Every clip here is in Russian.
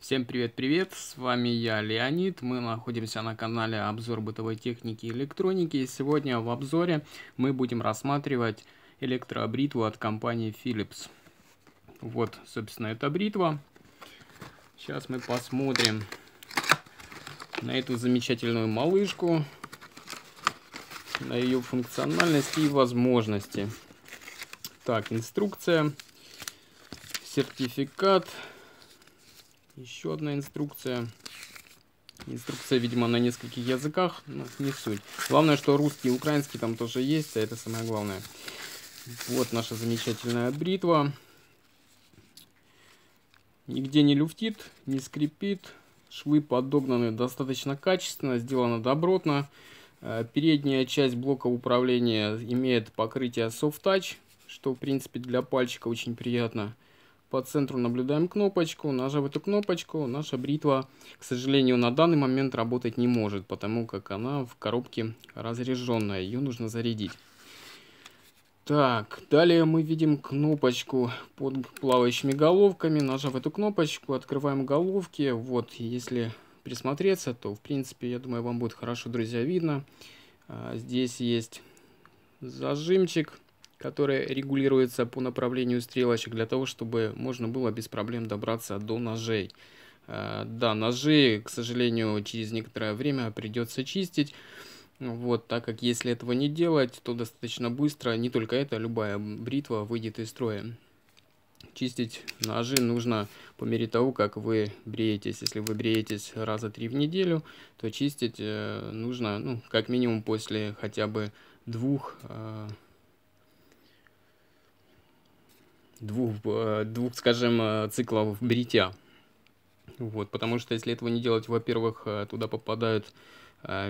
Всем привет-привет, с вами я, Леонид. Мы находимся на канале Обзор бытовой техники и электроники. И сегодня в обзоре мы будем рассматривать электробритву от компании Philips. Вот, собственно, эта бритва. Сейчас мы посмотрим на эту замечательную малышку, на ее функциональность и возможности. Так, инструкция, сертификат, сертификат еще одна инструкция. Инструкция, видимо, на нескольких языках, но не суть. Главное, что русский и украинский там тоже есть, а это самое главное. Вот наша замечательная бритва. Нигде не люфтит, не скрипит. Швы подогнаны достаточно качественно, сделано добротно. Э, передняя часть блока управления имеет покрытие soft touch, что, в принципе, для пальчика очень приятно. По центру наблюдаем кнопочку, нажав эту кнопочку, наша бритва, к сожалению, на данный момент работать не может, потому как она в коробке разряженная, ее нужно зарядить. Так, далее мы видим кнопочку под плавающими головками. Нажав эту кнопочку, открываем головки. Вот, если присмотреться, то, в принципе, я думаю, вам будет хорошо, друзья, видно. А, здесь есть зажимчик которая регулируется по направлению стрелочек для того, чтобы можно было без проблем добраться до ножей. Э, да, ножи, к сожалению, через некоторое время придется чистить. Вот, так как если этого не делать, то достаточно быстро, не только это, любая бритва выйдет из строя. Чистить ножи нужно по мере того, как вы бреетесь. Если вы бреетесь раза три в неделю, то чистить э, нужно, ну, как минимум после хотя бы двух э, двух, э, двух скажем, э, циклов бритья. Вот, потому что если этого не делать, во-первых, э, туда попадают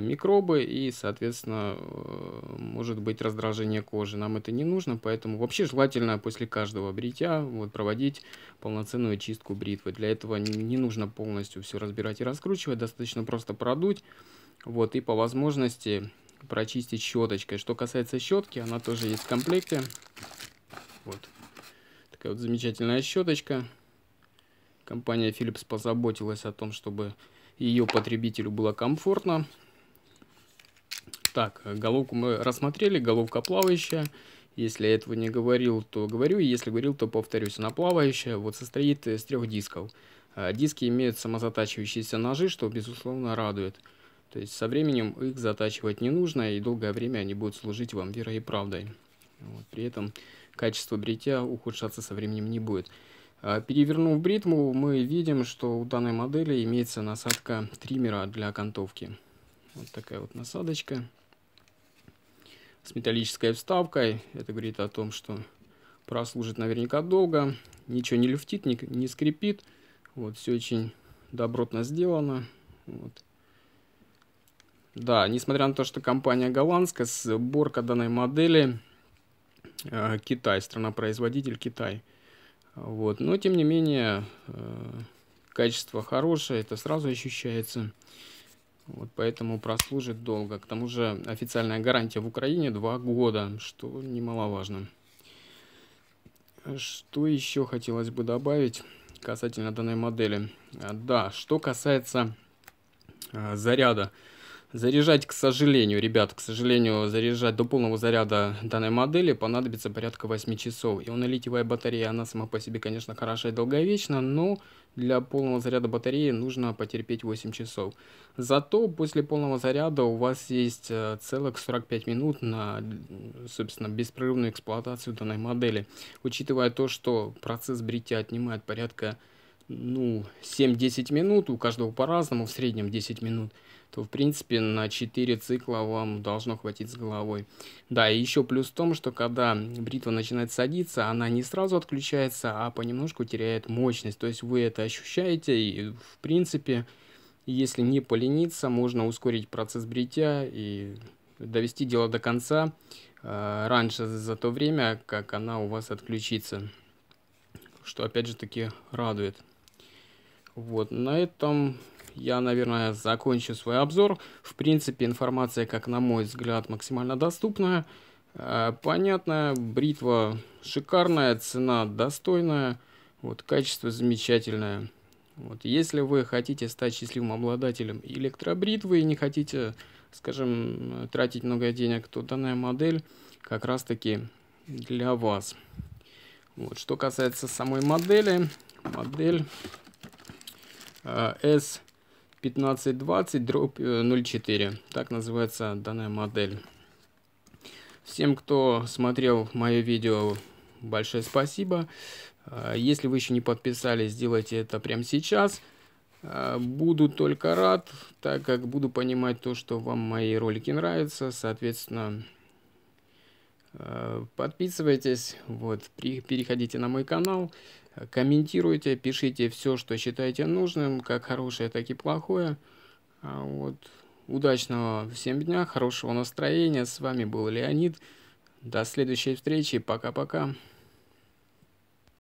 микробы и, соответственно, может быть раздражение кожи. Нам это не нужно, поэтому вообще желательно после каждого бритья вот, проводить полноценную чистку бритвы. Для этого не нужно полностью все разбирать и раскручивать, достаточно просто продуть вот, и по возможности прочистить щеточкой. Что касается щетки, она тоже есть в комплекте. Вот. Такая вот замечательная щеточка. Компания Philips позаботилась о том, чтобы ее потребителю было комфортно. Так, головку мы рассмотрели, головка плавающая. Если я этого не говорил, то говорю, если говорил, то повторюсь. Она плавающая, вот состоит из трех дисков. А диски имеют самозатачивающиеся ножи, что, безусловно, радует. То есть со временем их затачивать не нужно, и долгое время они будут служить вам верой и правдой. Вот, при этом качество бритья ухудшаться со временем не будет. А, перевернув бритму, мы видим, что у данной модели имеется насадка триммера для окантовки. Вот такая вот насадочка с металлической вставкой. Это говорит о том, что прослужит наверняка долго, ничего не люфтит, не, не скрипит. Вот, все очень добротно сделано. Вот. Да, несмотря на то, что компания голландская, сборка данной модели Э, Китай, страна-производитель Китай. Вот. Но, тем не менее, э, качество хорошее, это сразу ощущается. Вот поэтому прослужит долго. К тому же официальная гарантия в Украине 2 года, что немаловажно. Что еще хотелось бы добавить касательно данной модели? А, да, что касается э, заряда. Заряжать, к сожалению, ребят, к сожалению, заряжать до полного заряда данной модели понадобится порядка 8 часов. И Ионолитиевая батарея, она сама по себе, конечно, хороша и долговечна, но для полного заряда батареи нужно потерпеть 8 часов. Зато после полного заряда у вас есть э, целых 45 минут на, собственно, беспрерывную эксплуатацию данной модели. Учитывая то, что процесс бритья отнимает порядка ну, 7-10 минут, у каждого по-разному, в среднем 10 минут, то, в принципе, на 4 цикла вам должно хватить с головой. Да, и еще плюс в том, что когда бритва начинает садиться, она не сразу отключается, а понемножку теряет мощность, то есть вы это ощущаете, и, в принципе, если не полениться, можно ускорить процесс бритья и довести дело до конца э, раньше за то время, как она у вас отключится, что опять же таки радует. Вот, на этом я, наверное, закончу свой обзор. В принципе, информация, как на мой взгляд, максимально доступная. Э, понятная, бритва шикарная, цена достойная, вот, качество замечательное. Вот, если вы хотите стать счастливым обладателем электробритвы и не хотите, скажем, тратить много денег, то данная модель как раз-таки для вас. Вот, что касается самой модели, модель Э, S1520-04. Э, так называется данная модель. Всем, кто смотрел мое видео, большое спасибо. Э, если вы еще не подписались, сделайте это прямо сейчас. Буду только рад, так как буду понимать то, что вам мои ролики нравятся. Соответственно, подписывайтесь, вот, переходите на мой канал. Комментируйте, пишите все, что считаете нужным, как хорошее, так и плохое. А вот. Удачного всем дня, хорошего настроения. С вами был Леонид. До следующей встречи. Пока-пока.